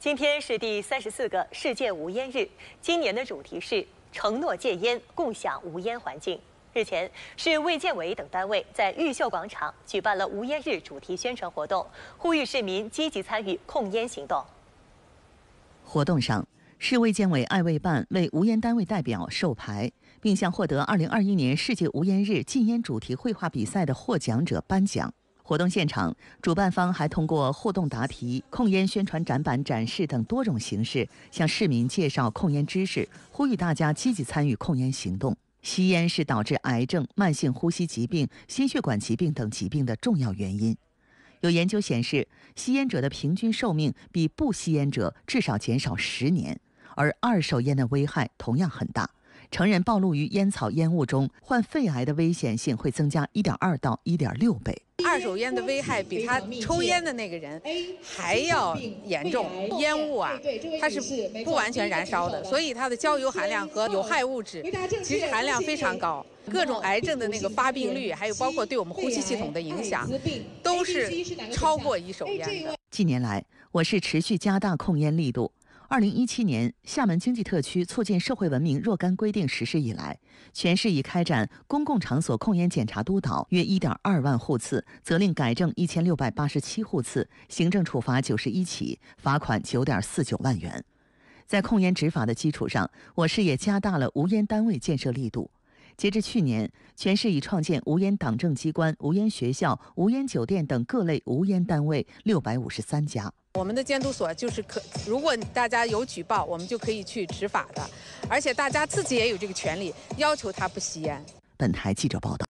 今天是第三十四个世界无烟日，今年的主题是“承诺戒烟，共享无烟环境”。日前，市卫健委等单位在毓秀广场举办了无烟日主题宣传活动，呼吁市民积极参与控烟行动。活动上，市卫健委爱卫办为无烟单位代表授牌，并向获得二零二一年世界无烟日禁烟主题绘画比赛的获奖者颁奖。活动现场，主办方还通过互动答题、控烟宣传展板展示等多种形式，向市民介绍控烟知识，呼吁大家积极参与控烟行动。吸烟是导致癌症、慢性呼吸疾病、心血管疾病等疾病的重要原因。有研究显示，吸烟者的平均寿命比不吸烟者至少减少十年。而二手烟的危害同样很大，成人暴露于烟草烟雾中，患肺癌的危险性会增加一点二到一点六倍。二手烟的危害比他抽烟的那个人还要严重。烟雾啊，它是不完全燃烧的，所以它的焦油含量和有害物质其实含量非常高。各种癌症的那个发病率，还有包括对我们呼吸系统的影响，都是超过一手烟的。近年来，我市持续加大控烟力度。二零一七年，厦门经济特区促进社会文明若干规定实施以来，全市已开展公共场所控烟检查督导约一点二万户次，责令改正一千六百八十七户次，行政处罚九十一起，罚款九点四九万元。在控烟执法的基础上，我市也加大了无烟单位建设力度。截至去年，全市已创建无烟党政机关、无烟学校、无烟酒店等各类无烟单位六百五十三家。我们的监督所就是可，如果大家有举报，我们就可以去执法的，而且大家自己也有这个权利，要求他不吸烟。本台记者报道。